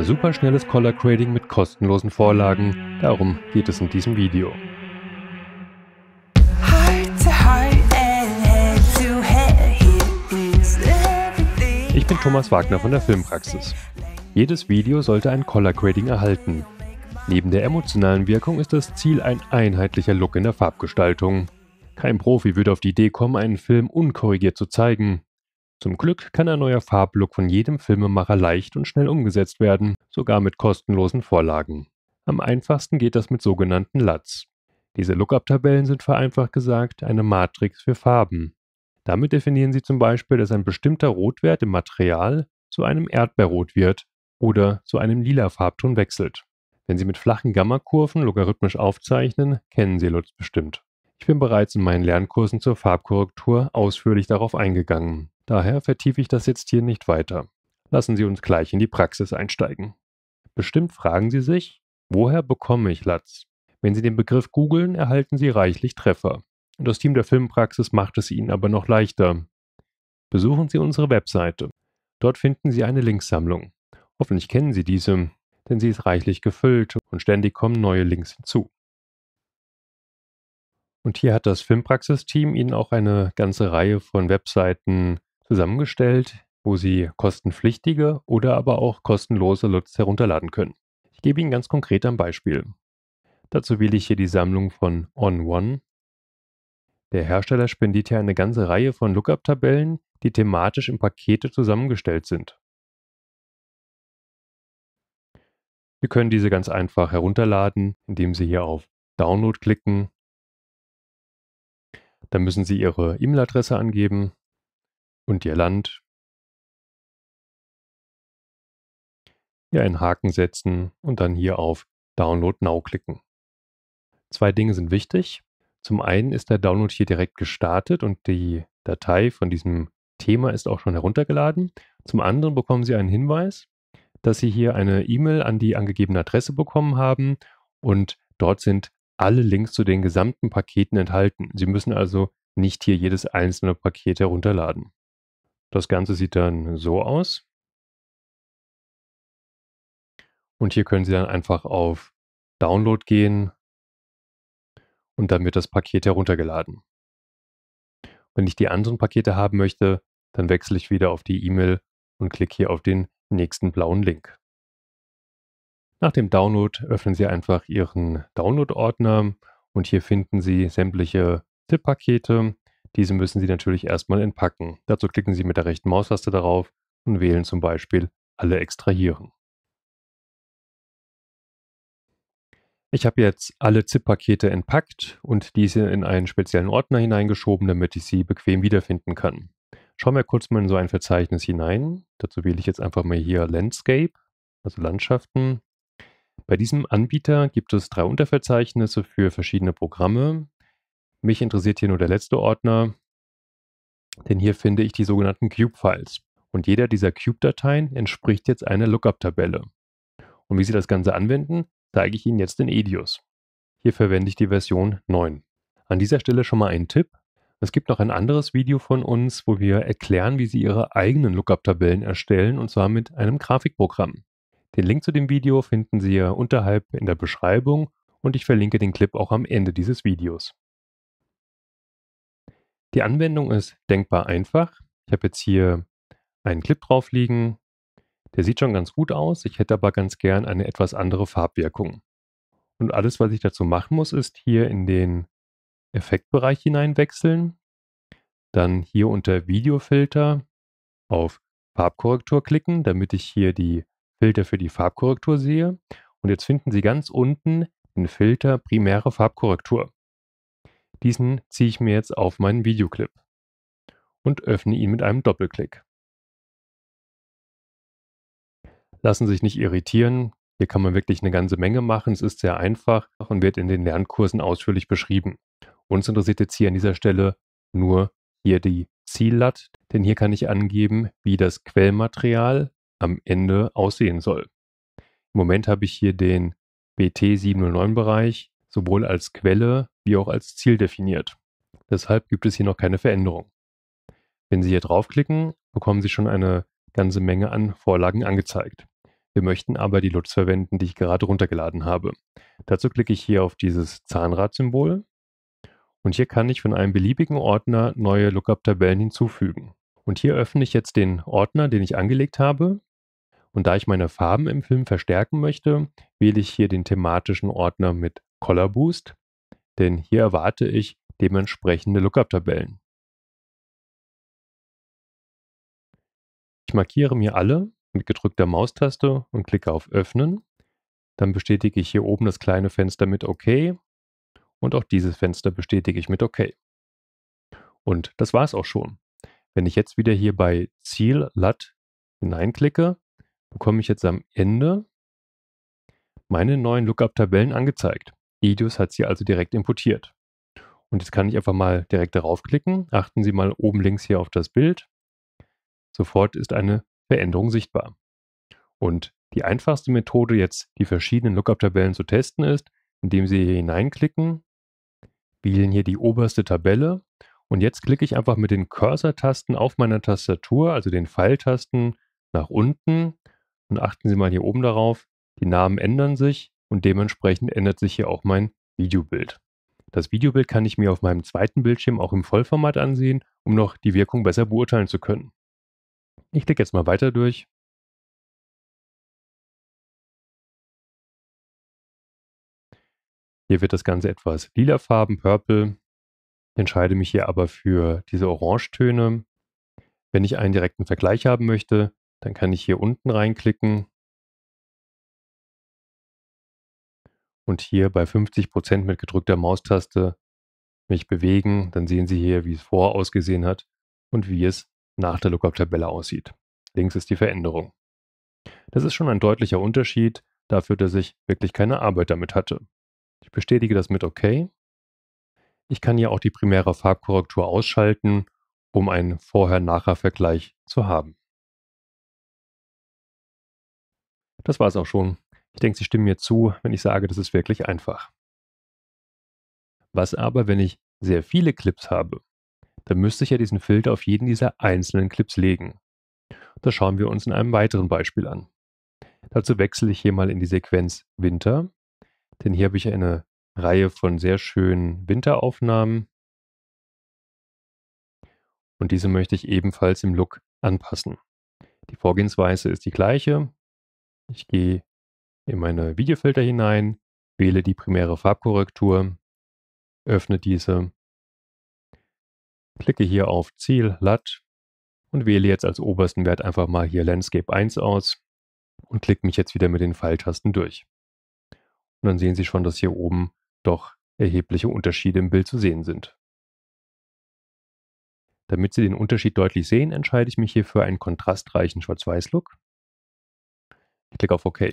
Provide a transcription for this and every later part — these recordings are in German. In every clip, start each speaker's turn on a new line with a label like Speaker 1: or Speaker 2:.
Speaker 1: Superschnelles Color Grading mit kostenlosen Vorlagen, darum geht es in diesem Video. Ich bin Thomas Wagner von der Filmpraxis. Jedes Video sollte ein Color Grading erhalten. Neben der emotionalen Wirkung ist das Ziel ein einheitlicher Look in der Farbgestaltung. Kein Profi würde auf die Idee kommen, einen Film unkorrigiert zu zeigen. Zum Glück kann ein neuer Farblook von jedem Filmemacher leicht und schnell umgesetzt werden, sogar mit kostenlosen Vorlagen. Am einfachsten geht das mit sogenannten LUTs. Diese Lookup-Tabellen sind vereinfacht gesagt eine Matrix für Farben. Damit definieren sie zum Beispiel, dass ein bestimmter Rotwert im Material zu einem Erdbeerrot wird oder zu einem lila Farbton wechselt. Wenn Sie mit flachen Gammakurven logarithmisch aufzeichnen, kennen Sie LUTs bestimmt. Ich bin bereits in meinen Lernkursen zur Farbkorrektur ausführlich darauf eingegangen. Daher vertiefe ich das jetzt hier nicht weiter. Lassen Sie uns gleich in die Praxis einsteigen. Bestimmt fragen Sie sich, woher bekomme ich Latz? Wenn Sie den Begriff googeln, erhalten Sie reichlich Treffer. Das Team der Filmpraxis macht es Ihnen aber noch leichter. Besuchen Sie unsere Webseite. Dort finden Sie eine Linksammlung. Hoffentlich kennen Sie diese, denn sie ist reichlich gefüllt und ständig kommen neue Links hinzu. Und hier hat das Filmpraxis-Team Ihnen auch eine ganze Reihe von Webseiten zusammengestellt, wo Sie kostenpflichtige oder aber auch kostenlose LUTs herunterladen können. Ich gebe Ihnen ganz konkret ein Beispiel. Dazu wähle ich hier die Sammlung von OnOne. Der Hersteller spendiert hier eine ganze Reihe von Lookup-Tabellen, die thematisch in Pakete zusammengestellt sind. Wir können diese ganz einfach herunterladen, indem Sie hier auf Download klicken. Dann müssen Sie Ihre E-Mail-Adresse angeben und ihr Land. Hier einen Haken setzen und dann hier auf Download Now klicken. Zwei Dinge sind wichtig. Zum einen ist der Download hier direkt gestartet und die Datei von diesem Thema ist auch schon heruntergeladen. Zum anderen bekommen Sie einen Hinweis, dass Sie hier eine E-Mail an die angegebene Adresse bekommen haben und dort sind alle Links zu den gesamten Paketen enthalten. Sie müssen also nicht hier jedes einzelne Paket herunterladen. Das Ganze sieht dann so aus. Und hier können Sie dann einfach auf Download gehen und dann wird das Paket heruntergeladen. Wenn ich die anderen Pakete haben möchte, dann wechsle ich wieder auf die E-Mail und klicke hier auf den nächsten blauen Link. Nach dem Download öffnen Sie einfach Ihren Download-Ordner und hier finden Sie sämtliche ZIP-Pakete diese müssen Sie natürlich erstmal entpacken. Dazu klicken Sie mit der rechten Maustaste darauf und wählen zum Beispiel Alle extrahieren. Ich habe jetzt alle ZIP-Pakete entpackt und diese in einen speziellen Ordner hineingeschoben, damit ich sie bequem wiederfinden kann. Schauen wir kurz mal in so ein Verzeichnis hinein. Dazu wähle ich jetzt einfach mal hier Landscape, also Landschaften. Bei diesem Anbieter gibt es drei Unterverzeichnisse für verschiedene Programme. Mich interessiert hier nur der letzte Ordner, denn hier finde ich die sogenannten Cube-Files. Und jeder dieser Cube-Dateien entspricht jetzt einer Lookup-Tabelle. Und wie Sie das Ganze anwenden, zeige ich Ihnen jetzt in Edius. Hier verwende ich die Version 9. An dieser Stelle schon mal ein Tipp. Es gibt noch ein anderes Video von uns, wo wir erklären, wie Sie Ihre eigenen Lookup-Tabellen erstellen und zwar mit einem Grafikprogramm. Den Link zu dem Video finden Sie unterhalb in der Beschreibung und ich verlinke den Clip auch am Ende dieses Videos. Die Anwendung ist denkbar einfach. Ich habe jetzt hier einen Clip drauf liegen. Der sieht schon ganz gut aus. Ich hätte aber ganz gern eine etwas andere Farbwirkung. Und alles, was ich dazu machen muss, ist hier in den Effektbereich hineinwechseln. Dann hier unter Videofilter auf Farbkorrektur klicken, damit ich hier die Filter für die Farbkorrektur sehe. Und jetzt finden Sie ganz unten den Filter primäre Farbkorrektur. Diesen ziehe ich mir jetzt auf meinen Videoclip und öffne ihn mit einem Doppelklick. Lassen Sie sich nicht irritieren, hier kann man wirklich eine ganze Menge machen, es ist sehr einfach und wird in den Lernkursen ausführlich beschrieben. Uns interessiert jetzt hier an dieser Stelle nur hier die Ziellat, denn hier kann ich angeben, wie das Quellmaterial am Ende aussehen soll. Im Moment habe ich hier den BT709-Bereich sowohl als Quelle wie auch als Ziel definiert. Deshalb gibt es hier noch keine Veränderung. Wenn Sie hier draufklicken, bekommen Sie schon eine ganze Menge an Vorlagen angezeigt. Wir möchten aber die Lutz verwenden, die ich gerade runtergeladen habe. Dazu klicke ich hier auf dieses Zahnrad-Symbol und hier kann ich von einem beliebigen Ordner neue Lookup-Tabellen hinzufügen. Und hier öffne ich jetzt den Ordner, den ich angelegt habe. Und da ich meine Farben im Film verstärken möchte, wähle ich hier den thematischen Ordner mit Color Boost denn hier erwarte ich dementsprechende Lookup-Tabellen. Ich markiere mir alle mit gedrückter Maustaste und klicke auf Öffnen. Dann bestätige ich hier oben das kleine Fenster mit OK und auch dieses Fenster bestätige ich mit OK. Und das war es auch schon. Wenn ich jetzt wieder hier bei Ziel LUT hineinklicke, bekomme ich jetzt am Ende meine neuen Lookup-Tabellen angezeigt. EDUS hat sie also direkt importiert. Und jetzt kann ich einfach mal direkt darauf klicken. Achten Sie mal oben links hier auf das Bild. Sofort ist eine Veränderung sichtbar. Und die einfachste Methode, jetzt die verschiedenen Lookup-Tabellen zu testen, ist, indem Sie hier hineinklicken, wählen hier die oberste Tabelle und jetzt klicke ich einfach mit den Cursor-Tasten auf meiner Tastatur, also den Pfeiltasten nach unten. Und achten Sie mal hier oben darauf, die Namen ändern sich und dementsprechend ändert sich hier auch mein Videobild. Das Videobild kann ich mir auf meinem zweiten Bildschirm auch im Vollformat ansehen, um noch die Wirkung besser beurteilen zu können. Ich klicke jetzt mal weiter durch. Hier wird das Ganze etwas lilafarben, purple. Ich entscheide mich hier aber für diese Orangetöne. Wenn ich einen direkten Vergleich haben möchte, dann kann ich hier unten reinklicken und hier bei 50 mit gedrückter Maustaste mich bewegen. Dann sehen Sie hier, wie es vorher ausgesehen hat und wie es nach der Lookup-Tabelle aussieht. Links ist die Veränderung. Das ist schon ein deutlicher Unterschied dafür, dass ich wirklich keine Arbeit damit hatte. Ich bestätige das mit OK. Ich kann hier auch die primäre Farbkorrektur ausschalten, um einen Vorher-Nachher-Vergleich zu haben. Das war es auch schon ich denke, Sie stimmen mir zu, wenn ich sage, das ist wirklich einfach. Was aber, wenn ich sehr viele Clips habe? Dann müsste ich ja diesen Filter auf jeden dieser einzelnen Clips legen. Das schauen wir uns in einem weiteren Beispiel an. Dazu wechsle ich hier mal in die Sequenz Winter, denn hier habe ich eine Reihe von sehr schönen Winteraufnahmen und diese möchte ich ebenfalls im Look anpassen. Die Vorgehensweise ist die gleiche. Ich gehe in meine Videofilter hinein, wähle die primäre Farbkorrektur, öffne diese, klicke hier auf Ziel, LUT und wähle jetzt als obersten Wert einfach mal hier Landscape 1 aus und klicke mich jetzt wieder mit den Pfeiltasten durch. Und dann sehen Sie schon, dass hier oben doch erhebliche Unterschiede im Bild zu sehen sind. Damit Sie den Unterschied deutlich sehen, entscheide ich mich hier für einen kontrastreichen Schwarz-Weiß-Look. Ich klicke auf OK.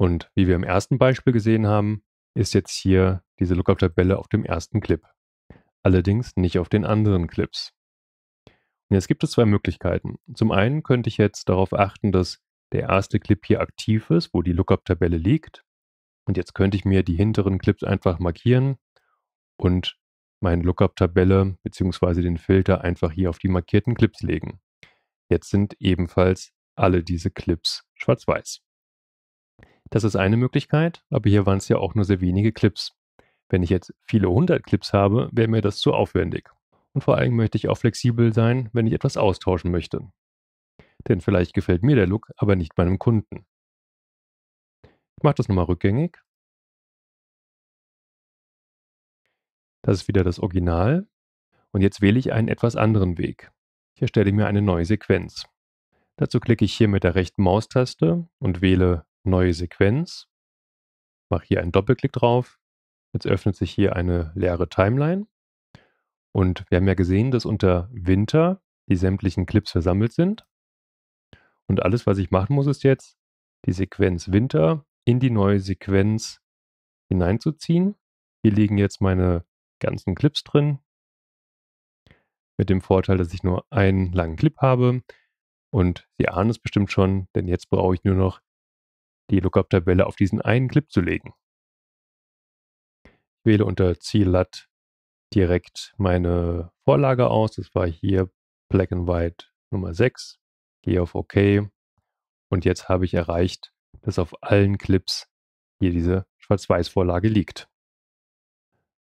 Speaker 1: Und wie wir im ersten Beispiel gesehen haben, ist jetzt hier diese Lookup-Tabelle auf dem ersten Clip. Allerdings nicht auf den anderen Clips. Und jetzt gibt es zwei Möglichkeiten. Zum einen könnte ich jetzt darauf achten, dass der erste Clip hier aktiv ist, wo die Lookup-Tabelle liegt. Und jetzt könnte ich mir die hinteren Clips einfach markieren und meine Lookup-Tabelle bzw. den Filter einfach hier auf die markierten Clips legen. Jetzt sind ebenfalls alle diese Clips schwarz-weiß. Das ist eine Möglichkeit, aber hier waren es ja auch nur sehr wenige Clips. Wenn ich jetzt viele hundert Clips habe, wäre mir das zu aufwendig. Und vor allem möchte ich auch flexibel sein, wenn ich etwas austauschen möchte. Denn vielleicht gefällt mir der Look, aber nicht meinem Kunden. Ich mache das nochmal rückgängig. Das ist wieder das Original. Und jetzt wähle ich einen etwas anderen Weg. Ich erstelle mir eine neue Sequenz. Dazu klicke ich hier mit der rechten Maustaste und wähle neue Sequenz, mache hier einen Doppelklick drauf. Jetzt öffnet sich hier eine leere Timeline. Und wir haben ja gesehen, dass unter Winter die sämtlichen Clips versammelt sind. Und alles, was ich machen muss, ist jetzt die Sequenz Winter in die neue Sequenz hineinzuziehen. Hier liegen jetzt meine ganzen Clips drin. Mit dem Vorteil, dass ich nur einen langen Clip habe. Und Sie ahnen es bestimmt schon, denn jetzt brauche ich nur noch die Lookup-Tabelle auf diesen einen Clip zu legen. Ich wähle unter Ziellat direkt meine Vorlage aus. Das war hier Black and White Nummer 6. Gehe auf OK. Und jetzt habe ich erreicht, dass auf allen Clips hier diese Schwarz-Weiß-Vorlage liegt.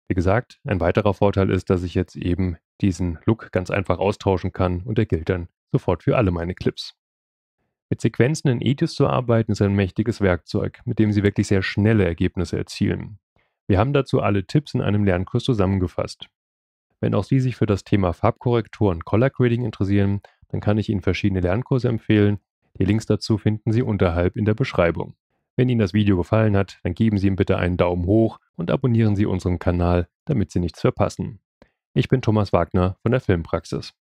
Speaker 1: Wie gesagt, ein weiterer Vorteil ist, dass ich jetzt eben diesen Look ganz einfach austauschen kann und er gilt dann sofort für alle meine Clips. Mit Sequenzen in EDIS zu arbeiten ist ein mächtiges Werkzeug, mit dem Sie wirklich sehr schnelle Ergebnisse erzielen. Wir haben dazu alle Tipps in einem Lernkurs zusammengefasst. Wenn auch Sie sich für das Thema Farbkorrektur und Color Grading interessieren, dann kann ich Ihnen verschiedene Lernkurse empfehlen. Die Links dazu finden Sie unterhalb in der Beschreibung. Wenn Ihnen das Video gefallen hat, dann geben Sie ihm bitte einen Daumen hoch und abonnieren Sie unseren Kanal, damit Sie nichts verpassen. Ich bin Thomas Wagner von der Filmpraxis.